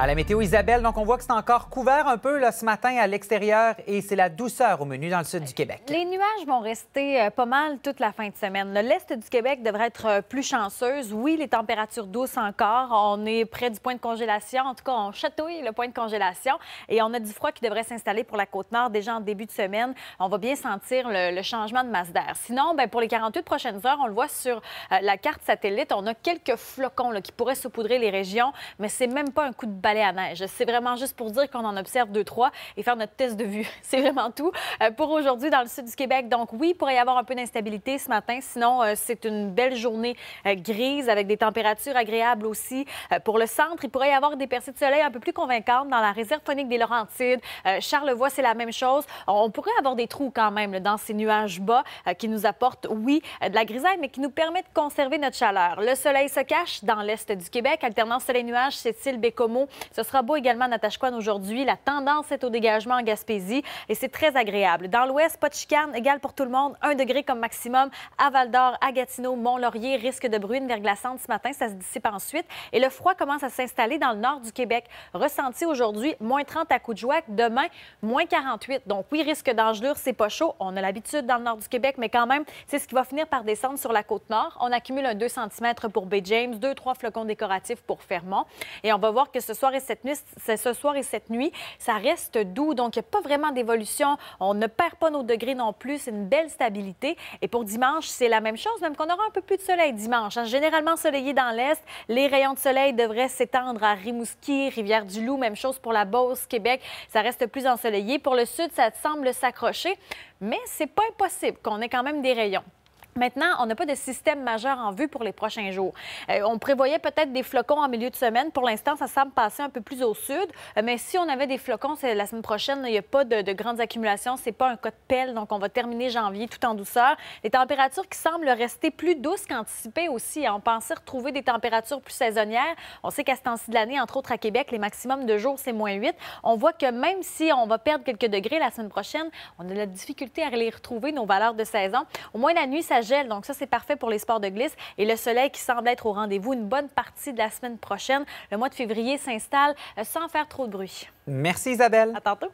À la météo, Isabelle, donc on voit que c'est encore couvert un peu là, ce matin à l'extérieur et c'est la douceur au menu dans le sud du Québec. Les nuages vont rester euh, pas mal toute la fin de semaine. L'est du Québec devrait être euh, plus chanceuse. Oui, les températures douces encore. On est près du point de congélation. En tout cas, on chatouille le point de congélation et on a du froid qui devrait s'installer pour la côte nord déjà en début de semaine. On va bien sentir le, changement de masse d'air. Sinon, ben, pour les 48 prochaines heures, on le voit sur euh, la carte satellite, on a quelques flocons qui pourraient saupoudrer les régions, mais c'est même pas un coup de c'est vraiment juste pour dire qu'on en observe deux, trois et faire notre test de vue. C'est vraiment tout euh, pour aujourd'hui dans le sud du Québec. Donc oui, il pourrait y avoir un peu d'instabilité ce matin. Sinon, euh, c'est une belle journée euh, grise avec des températures agréables aussi. Pour le centre, il pourrait y avoir des percées de soleil un peu plus convaincantes dans la réserve phonique des Laurentides. Charlevoix, c'est la même chose. On pourrait avoir des trous quand même dans ces nuages bas qui nous apportent, oui, de la grisaille, mais qui nous permet de conserver notre chaleur. Le soleil se cache dans l'est du Québec. Alternance soleil-nuages, c'est-il, Bécomo, ce sera beau également, Natashquan aujourd'hui. La tendance est au dégagement en Gaspésie et c'est très agréable. Dans l'ouest, pas de chicane, égal pour tout le monde. 1 degré comme maximum à Val-d'Or, à Gatineau, Mont-Laurier. Risque de bruine verglaçante ce matin, ça se dissipe ensuite. Et le froid commence à s'installer dans le nord du Québec. Ressenti aujourd'hui, moins 30 à Coudjouac. Demain, moins 48. Donc oui, risque d'engelure, c'est pas chaud. On a l'habitude dans le nord du Québec, mais quand même, c'est ce qui va finir par descendre sur la côte nord. On accumule un 2 cm pour Bay James, 2-3 flocons décoratifs pour Fermont. Et on va voir que ce soir, cette nuit. Ce soir et cette nuit, ça reste doux, donc il n'y a pas vraiment d'évolution. On ne perd pas nos degrés non plus. C'est une belle stabilité. Et pour dimanche, c'est la même chose, même qu'on aura un peu plus de soleil dimanche. Hein. Généralement soleillé dans l'est, les rayons de soleil devraient s'étendre à Rimouski, Rivière-du-Loup. Même chose pour la Beauce, Québec. Ça reste plus ensoleillé. Pour le sud, ça semble s'accrocher, mais c'est pas impossible qu'on ait quand même des rayons. Maintenant, on n'a pas de système majeur en vue pour les prochains jours. Euh, on prévoyait peut-être des flocons en milieu de semaine. Pour l'instant, ça semble passer un peu plus au sud. Euh, mais si on avait des flocons, c'est la semaine prochaine. Il n'y a pas de, grandes accumulations. C'est pas un cas de pelle. Donc, on va terminer janvier tout en douceur. Les températures qui semblent rester plus douces qu'anticipées aussi. Hein. On pensait retrouver des températures plus saisonnières. On sait qu'à ce temps-ci de l'année, entre autres à Québec, les maximums de jours, c'est moins 8. On voit que même si on va perdre quelques degrés la semaine prochaine, on a de la difficulté à les retrouver, nos valeurs de saison. Au moins, la nuit, ça donc ça, c'est parfait pour les sports de glisse. Et le soleil qui semble être au rendez-vous une bonne partie de la semaine prochaine. Le mois de février s'installe euh, sans faire trop de bruit. Merci Isabelle. À tantôt.